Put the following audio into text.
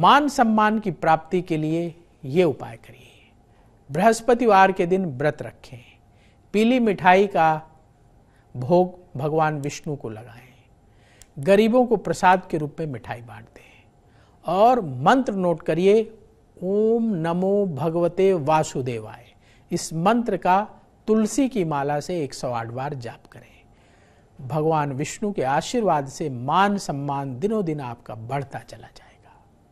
मान सम्मान की प्राप्ति के लिए ये उपाय करिए बृहस्पतिवार के दिन व्रत रखें पीली मिठाई का भोग भगवान विष्णु को लगाएं गरीबों को प्रसाद के रूप में मिठाई बांट दें और मंत्र नोट करिए ओम नमो भगवते वासुदेवाय इस मंत्र का तुलसी की माला से 108 बार जाप करें भगवान विष्णु के आशीर्वाद से मान सम्मान दिनों दिन आपका बढ़ता चला जाए